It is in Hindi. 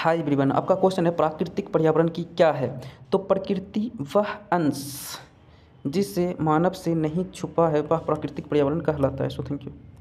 हाय एवरीवन आपका क्वेश्चन है प्राकृतिक पर्यावरण की क्या है तो प्रकृति वह अंश जिसे मानव से नहीं छुपा है वह प्राकृतिक पर्यावरण कहलाता है सो थैंक यू